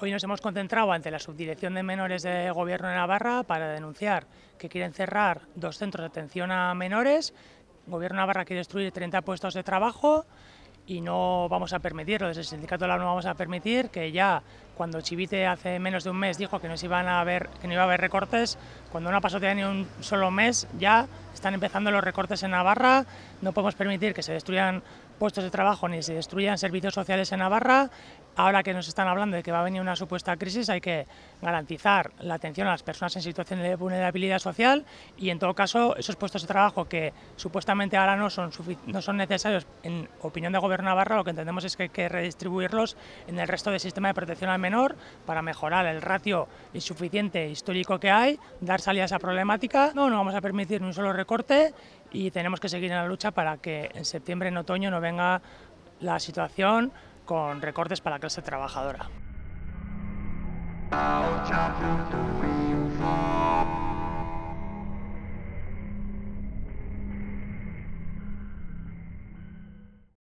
Hoy nos hemos concentrado ante la Subdirección de Menores del Gobierno de Navarra para denunciar que quieren cerrar dos centros de atención a menores. El Gobierno de Navarra quiere destruir 30 puestos de trabajo y no vamos a permitirlo. Desde el sindicato no vamos a permitir que ya cuando Chivite hace menos de un mes dijo que no, se iban a haber, que no iba a haber recortes, cuando no ha pasado ni un solo mes ya están empezando los recortes en Navarra, no podemos permitir que se destruyan puestos de trabajo ni se destruyan servicios sociales en Navarra. Ahora que nos están hablando de que va a venir una supuesta crisis, hay que garantizar la atención a las personas en situación de vulnerabilidad social y, en todo caso, esos puestos de trabajo que supuestamente ahora no son, no son necesarios, en opinión del Gobierno de Navarra, lo que entendemos es que hay que redistribuirlos en el resto del sistema de protección al para mejorar el ratio insuficiente histórico que hay, dar salida a esa problemática. No, no vamos a permitir ni un solo recorte y tenemos que seguir en la lucha para que en septiembre, en otoño, no venga la situación con recortes para la clase trabajadora.